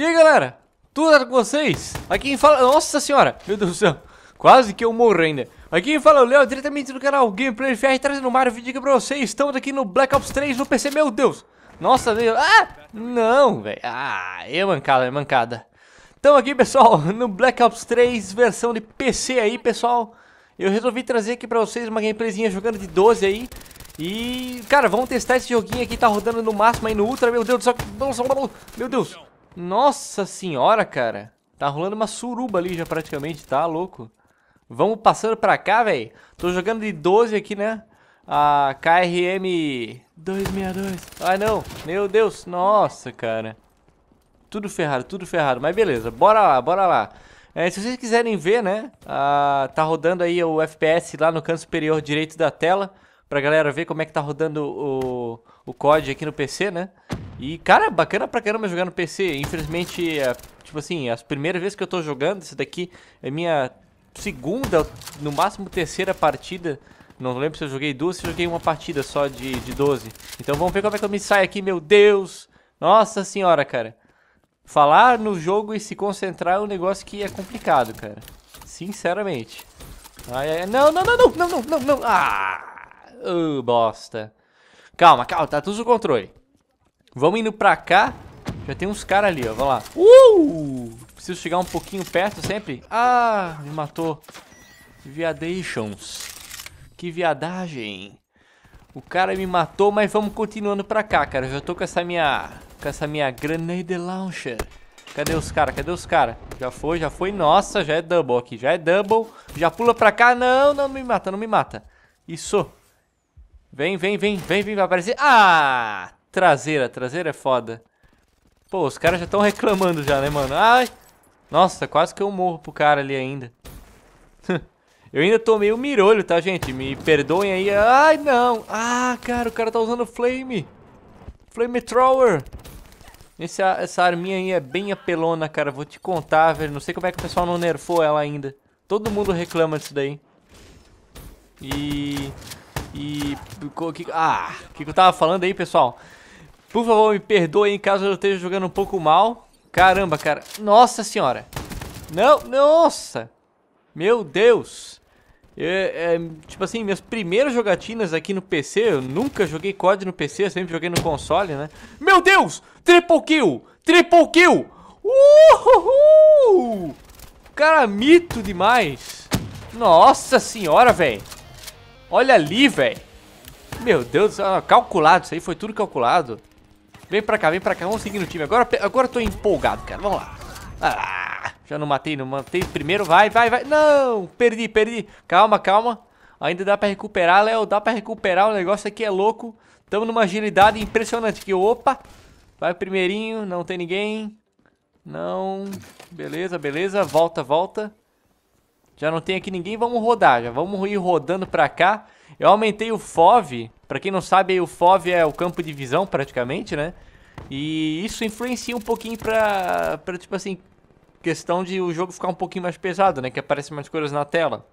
E aí, galera? Tudo com vocês? Aqui quem fala... Nossa senhora! Meu Deus do céu! Quase que eu morro ainda. Aqui quem fala é o Léo, diretamente do canal Gameplay FR, trazendo Mario vídeo aqui pra vocês. Estamos aqui no Black Ops 3 no PC, meu Deus! Nossa, meu... Ah! Não, velho. Ah, é mancada, é mancada. Então aqui, pessoal, no Black Ops 3, versão de PC aí, pessoal. Eu resolvi trazer aqui pra vocês uma gameplayzinha jogando de 12 aí. E, cara, vamos testar esse joguinho aqui, tá rodando no máximo aí no Ultra, meu Deus do céu, meu Deus, nossa senhora, cara. Tá rolando uma suruba ali já praticamente, tá louco. Vamos passando pra cá, velho. Tô jogando de 12 aqui, né? A KRM 262. Ai, não. Meu Deus. Nossa, cara. Tudo ferrado, tudo ferrado. Mas beleza, bora lá, bora lá. É, se vocês quiserem ver, né? Ah, tá rodando aí o FPS lá no canto superior direito da tela. Pra galera ver como é que tá rodando o, o COD aqui no PC, né? E, cara, bacana pra caramba jogar no PC. Infelizmente, é, tipo assim, as primeiras vezes que eu tô jogando, isso daqui é minha segunda, no máximo terceira partida. Não lembro se eu joguei duas, se eu joguei uma partida só de, de 12. Então vamos ver como é que eu me saio aqui, meu Deus! Nossa senhora, cara. Falar no jogo e se concentrar é um negócio que é complicado, cara. Sinceramente. Ai, ai, não, não, não, não, não, não, não, não. Ah! Oh, bosta. Calma, calma, tá tudo no controle. Vamos indo pra cá. Já tem uns caras ali, ó. vamos lá. Uh! Preciso chegar um pouquinho perto sempre. Ah, me matou. Viadations. Que viadagem. O cara me matou, mas vamos continuando pra cá, cara. Eu já tô com essa minha... Com essa minha grenade launcher. Cadê os caras? Cadê os caras? Já foi, já foi. Nossa, já é double aqui. Já é double. Já pula pra cá. Não, não me mata, não me mata. Isso. Vem, vem, vem, vem, vem. Vai aparecer. Ah, traseira. Traseira é foda. Pô, os caras já estão reclamando já, né, mano? Ai! Nossa, quase que eu morro pro cara ali ainda. eu ainda tomei o um mirolho, tá, gente? Me perdoem aí. Ai, não! Ah, cara, o cara tá usando flame. Flamethrower. Essa, essa arminha aí é bem apelona, cara. Vou te contar, velho. Não sei como é que o pessoal não nerfou ela ainda. Todo mundo reclama disso daí. E... E... Ah, o que, que eu tava falando aí, pessoal? Por favor, me perdoem caso eu esteja jogando um pouco mal. Caramba, cara. Nossa senhora. Não, nossa. Meu Deus. é, é tipo assim, minhas primeiras jogatinas aqui no PC, eu nunca joguei COD no PC, eu sempre joguei no console, né? Meu Deus! Triple kill! Triple kill! Uhul! Cara, mito demais! Nossa senhora, velho! Olha ali, velho! Meu Deus, calculado, isso aí foi tudo calculado. Vem pra cá, vem pra cá, vamos seguir no time. Agora, agora eu tô empolgado, cara. Vamos lá. Ah, já não matei, não matei primeiro. Vai, vai, vai. Não, perdi, perdi. Calma, calma. Ainda dá pra recuperar, Léo. Dá pra recuperar. O negócio aqui é louco. Tamo numa agilidade impressionante aqui. Opa. Vai primeirinho, não tem ninguém. Não. Beleza, beleza. Volta, volta. Já não tem aqui ninguém, vamos rodar. Já vamos ir rodando pra cá. Eu aumentei o FOV. Pra quem não sabe, o FOV é o campo de visão praticamente, né? E isso influencia um pouquinho pra, pra tipo assim, questão de o jogo ficar um pouquinho mais pesado, né? Que aparecem mais coisas na tela.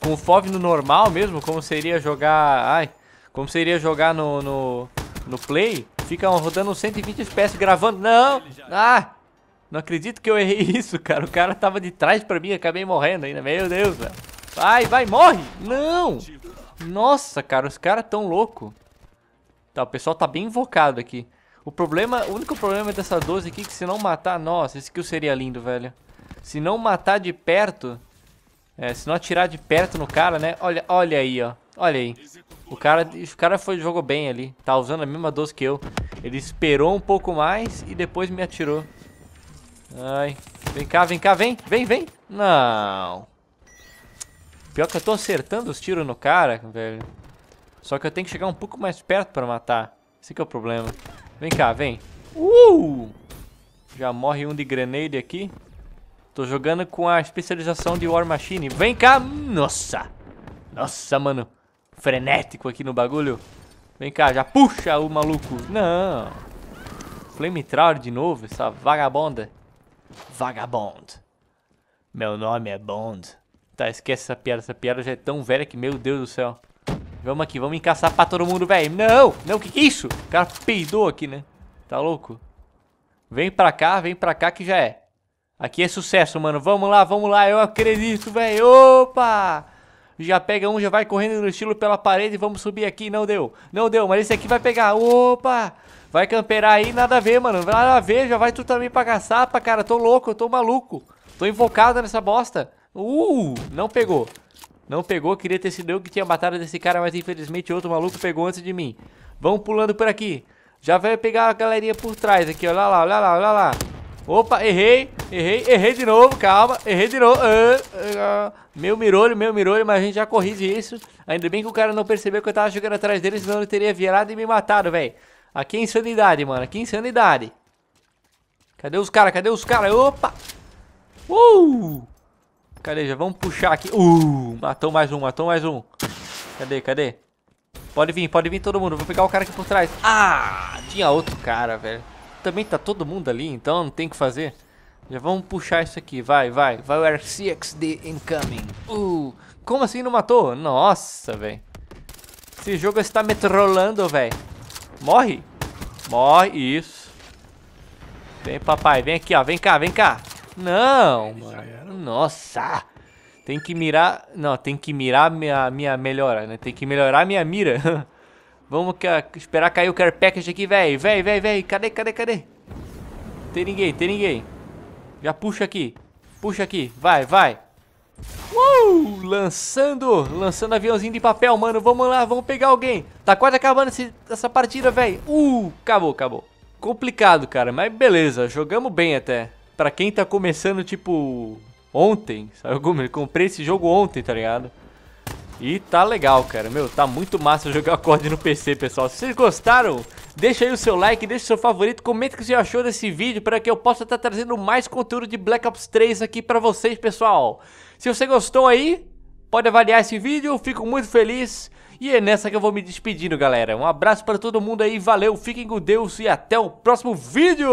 Com o FOV no normal mesmo, como seria jogar... Ai, como seria jogar no, no, no Play, fica rodando 120 FPS gravando. Não! Ah! Não acredito que eu errei isso, cara. O cara tava de trás pra mim, acabei morrendo ainda. Meu Deus, velho. Vai, vai, morre! Não! Nossa, cara, os caras tão louco. Tá, o pessoal tá bem invocado aqui. O problema, o único problema dessa 12 aqui é que se não matar... Nossa, esse kill seria lindo, velho. Se não matar de perto... É, se não atirar de perto no cara, né? Olha, olha aí, ó. Olha aí. O cara, o cara foi, jogou bem ali. Tá usando a mesma 12 que eu. Ele esperou um pouco mais e depois me atirou. Ai. Vem cá, vem cá, vem. Vem, vem. Não. Pior que eu tô acertando os tiros no cara, velho. Só que eu tenho que chegar um pouco mais perto pra matar. Esse que é o problema. Vem cá, vem. Uh! Já morre um de grenade aqui. Tô jogando com a especialização de War Machine. Vem cá! Nossa! Nossa, mano. Frenético aqui no bagulho. Vem cá, já puxa o maluco. Não. Flame Trauer de novo, essa vagabonda. Vagabond. Meu nome é Bond. Tá, esquece essa piada. Essa piada já é tão velha que, meu Deus do céu. Vamos aqui, vamos encaçar pra todo mundo, velho. Não, não, que que é isso? O cara peidou aqui, né? Tá louco? Vem pra cá, vem pra cá que já é. Aqui é sucesso, mano. Vamos lá, vamos lá. Eu acredito, velho. Opa! Já pega um, já vai correndo no estilo pela parede. Vamos subir aqui. Não deu. Não deu, mas esse aqui vai pegar. Opa! Vai camperar aí, nada a ver, mano. Nada a ver, já vai tu também pagar sapa, cara. Tô louco, tô maluco. Tô invocado nessa bosta. Uh, não pegou. Não pegou, queria ter sido eu que tinha matado desse cara, mas infelizmente outro maluco pegou antes de mim. Vamos pulando por aqui. Já vai pegar a galerinha por trás aqui, olha lá, olha lá, olha lá. Opa, errei, errei, errei de novo, calma, errei de novo. Ah, ah, meu mirolho, meu mirolho, mas a gente já corrige isso. Ainda bem que o cara não percebeu que eu tava jogando atrás dele, senão ele teria virado e me matado, velho. Aqui é insanidade, mano, aqui é insanidade. Cadê os caras, cadê os caras? Opa! Uh! Cadê, já vamos puxar aqui. Uh! Matou mais um, matou mais um. Cadê, cadê? Pode vir, pode vir todo mundo, vou pegar o cara aqui por trás. Ah! Tinha outro cara, velho também tá todo mundo ali, então não tem o que fazer. Já vamos puxar isso aqui, vai, vai. Vai o RCXD incoming. Uh, como assim não matou? Nossa, velho. Esse jogo está me trollando, velho. Morre. Morre, isso. Vem, papai, vem aqui, ó. Vem cá, vem cá. Não, mano. Nossa. Tem que mirar... Não, tem que mirar minha, minha melhora, né? Tem que melhorar minha mira. Vamos esperar cair o care package aqui, véi, véi, véi, véi. Cadê, cadê, cadê? Tem ninguém, tem ninguém. Já puxa aqui. Puxa aqui. Vai, vai. Uh, lançando, lançando aviãozinho de papel, mano. Vamos lá, vamos pegar alguém. Tá quase acabando esse, essa partida, véi. Uh, acabou, acabou. Complicado, cara, mas beleza. Jogamos bem até. Pra quem tá começando, tipo, ontem, sabe? Eu comprei esse jogo ontem, tá ligado? E tá legal, cara. Meu, tá muito massa jogar COD no PC, pessoal. Se vocês gostaram, deixa aí o seu like, deixa o seu favorito, comenta o que você achou desse vídeo para que eu possa estar tá trazendo mais conteúdo de Black Ops 3 aqui para vocês, pessoal. Se você gostou aí, pode avaliar esse vídeo, fico muito feliz. E é nessa que eu vou me despedindo, galera. Um abraço para todo mundo aí, valeu, fiquem com Deus e até o próximo vídeo!